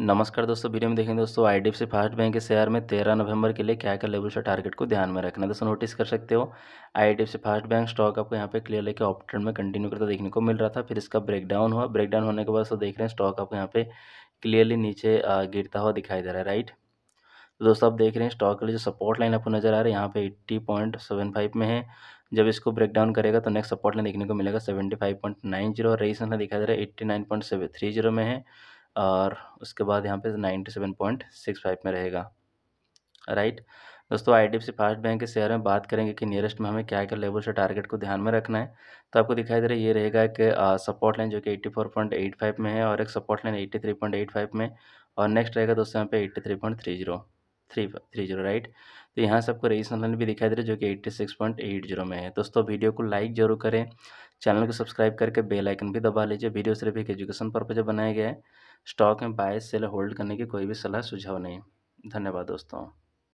नमस्कार दोस्तों वीडियो में देखेंगे दोस्तों I D F C bank के शेयर में तेरह नवंबर के लिए क्या क्या लेवल से टारगेट को ध्यान में रखना दोस्तों नोटिस कर सकते हो I D F C bank stock आपको यहाँ पे क्लियर लेके ऑप ट्रेंड में कंटिन्यू करता देखने को मिल रहा था फिर इसका ब्रेकडाउन हुआ ब्रेकडाउन होने के बाद तो देख रहे हैं स्टॉक आपको यहाँ पे क्लियरली नीचे गिरता हुआ दिखाई दे रहा है राइट तो दोस्तों आप देख रहे हैं स्टॉक के लिए जो सपोर्ट लाइन आपको नजर आ रहा है यहाँ पे एट्टी पॉइंट सेवन फाइव में है जब इसको ब्रेकडाउन करेगा तो नेक्स्ट सपोर्ट लाइन देखने को मिलेगा seventy five point nine zero और रही दिखाई दे रहा है eighty nine point seven three zero में है और उसके बाद यहाँ पे ninety seven point six five में रहेगा राइट दोस्तों I D C first bank के शेयर में बात करेंगे कि नियरेस्ट में हमें क्या क्या लेवल से टारगेट को ध्यान में रखना है तो आपको दिखाई दे रहा है ये रहेगा कि सपोर्ट लाइन जो कि eighty four point eight five में है और एक support line eighty three point eight five में और नेक्स्ट रहेगा दोस्तों यहाँ पे eighty three point three zero three three zero right तो यहाँ से आपको रेजिस्टेंस लाइन भी दिखाई दे रहा है जो कि eighty six point eight zero में है दोस्तों वीडियो को लाइक जरूर करें चैनल को सब्सक्राइब करके बेल आइकन भी दबा लीजिए वीडियो सिर्फ एक एजुकेशन पर्पज बनाया गया है स्टॉक में बाय सेल होल्ड करने की कोई भी सलाह सुझाव नहीं धन्यवाद दोस्तों